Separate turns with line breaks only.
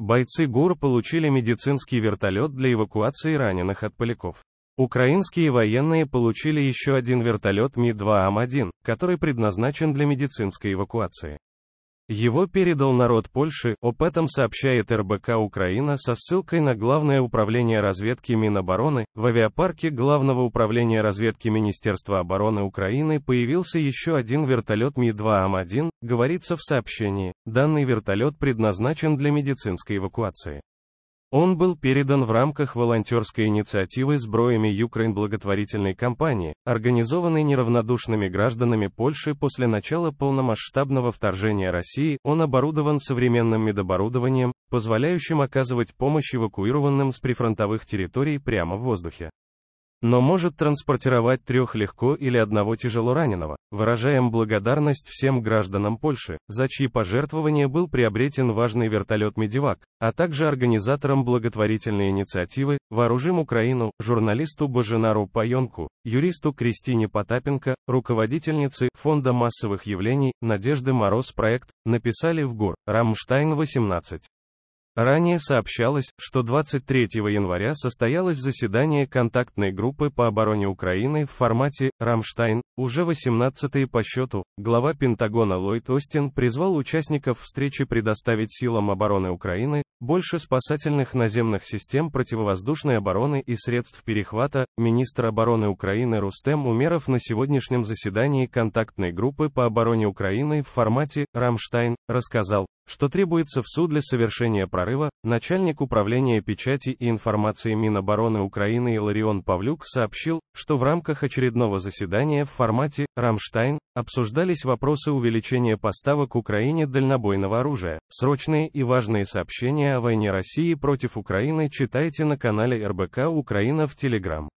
Бойцы ГУР получили медицинский вертолет для эвакуации раненых от поляков. Украинские военные получили еще один вертолет Ми-2М1, который предназначен для медицинской эвакуации. Его передал народ Польши, об этом сообщает РБК Украина со ссылкой на Главное управление разведки Минобороны. В авиапарке Главного управления разведки Министерства обороны Украины появился еще один вертолет Ми-2М1, говорится в сообщении. Данный вертолет предназначен для медицинской эвакуации. Он был передан в рамках волонтерской инициативы с броями Юкрейн» благотворительной кампании, организованной неравнодушными гражданами Польши после начала полномасштабного вторжения России. Он оборудован современным медоборудованием, позволяющим оказывать помощь эвакуированным с прифронтовых территорий прямо в воздухе но может транспортировать трех легко или одного тяжело раненого. Выражаем благодарность всем гражданам Польши, за чьи пожертвования был приобретен важный вертолет «Медивак», а также организаторам благотворительной инициативы «Вооружим Украину», журналисту Боженару Паенку, юристу Кристине Потапенко, руководительнице Фонда массовых явлений Надежды Мороз проект «Написали в ГУР», Рамштайн 18. Ранее сообщалось, что 23 января состоялось заседание контактной группы по обороне Украины в формате «Рамштайн», уже 18-е по счету, глава Пентагона Ллойд Остин призвал участников встречи предоставить силам обороны Украины больше спасательных наземных систем противовоздушной обороны и средств перехвата, министр обороны Украины Рустем Умеров на сегодняшнем заседании контактной группы по обороне Украины в формате «Рамштайн» рассказал, что требуется в суд для совершения прорыва, начальник управления печати и информации Минобороны Украины Иларион Павлюк сообщил, что в рамках очередного заседания в формате «Рамштайн» обсуждались вопросы увеличения поставок Украине дальнобойного оружия. Срочные и важные сообщения о войне России против Украины читайте на канале РБК Украина в Телеграм.